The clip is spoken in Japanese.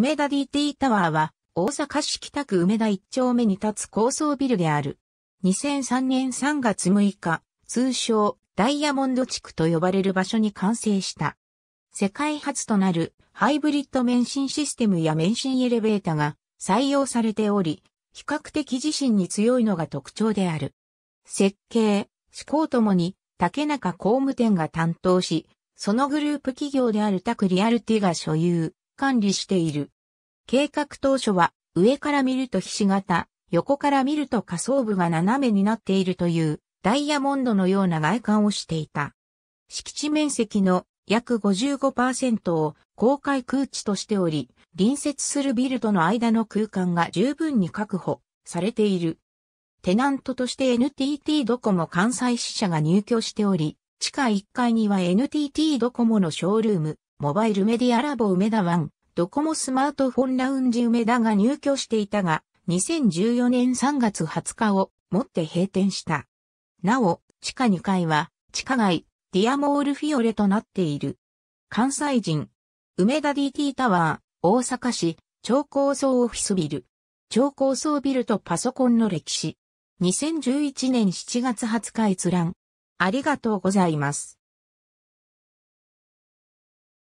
梅田 DT タワーは、大阪市北区梅田一丁目に立つ高層ビルである。2003年3月6日、通称ダイヤモンド地区と呼ばれる場所に完成した。世界初となるハイブリッド免震システムや免震エレベータが採用されており、比較的地震に強いのが特徴である。設計、施工ともに竹中工務店が担当し、そのグループ企業であるタクリアルティが所有。管理している。計画当初は、上から見るとひし形、横から見ると下層部が斜めになっているというダイヤモンドのような外観をしていた。敷地面積の約55%を公開空地としており、隣接するビルとの間の空間が十分に確保されている。テナントとして NTT ドコモ関西支社が入居しており、地下1階には NTT ドコモのショールーム、モバイルメディアラボ梅田ワン、ドコモスマートフォンラウンジ梅田が入居していたが、2014年3月20日をもって閉店した。なお、地下2階は、地下街、ディアモールフィオレとなっている。関西人、梅田 DT タワー、大阪市、超高層オフィスビル。超高層ビルとパソコンの歴史。2011年7月20日閲覧。ありがとうございます。